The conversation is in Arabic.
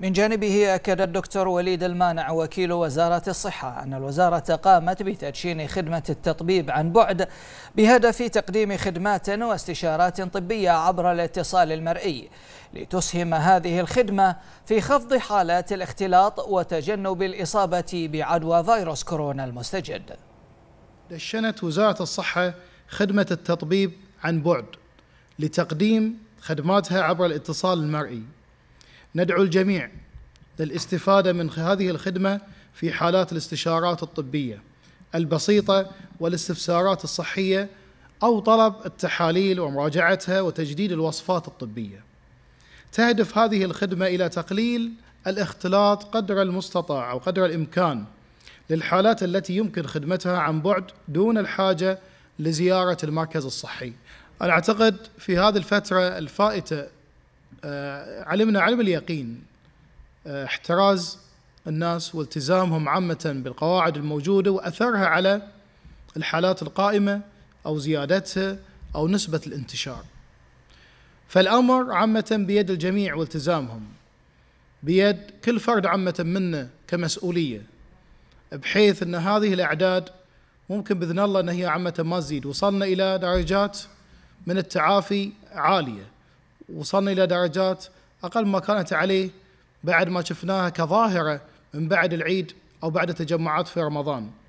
من جانبه أكد الدكتور وليد المانع وكيل وزارة الصحة أن الوزارة قامت بتدشين خدمة التطبيب عن بعد بهدف تقديم خدمات واستشارات طبية عبر الاتصال المرئي لتسهم هذه الخدمة في خفض حالات الاختلاط وتجنب الإصابة بعدوى فيروس كورونا المستجد دشنت وزارة الصحة خدمة التطبيب عن بعد لتقديم خدماتها عبر الاتصال المرئي ندعو الجميع للاستفاده من هذه الخدمه في حالات الاستشارات الطبيه البسيطه والاستفسارات الصحيه او طلب التحاليل ومراجعتها وتجديد الوصفات الطبيه. تهدف هذه الخدمه الى تقليل الاختلاط قدر المستطاع او قدر الامكان للحالات التي يمكن خدمتها عن بعد دون الحاجه لزياره المركز الصحي. انا اعتقد في هذه الفتره الفائته آه، علمنا علم اليقين آه، احتراز الناس والتزامهم عامة بالقواعد الموجودة وأثرها على الحالات القائمة أو زيادتها أو نسبة الانتشار فالأمر عامة بيد الجميع والتزامهم بيد كل فرد عامة منا كمسؤولية بحيث أن هذه الأعداد ممكن بإذن الله أن هي عامة ما تزيد وصلنا إلى درجات من التعافي عالية وصلنا إلى درجات أقل ما كانت عليه بعد ما شفناها كظاهرة من بعد العيد أو بعد التجمعات في رمضان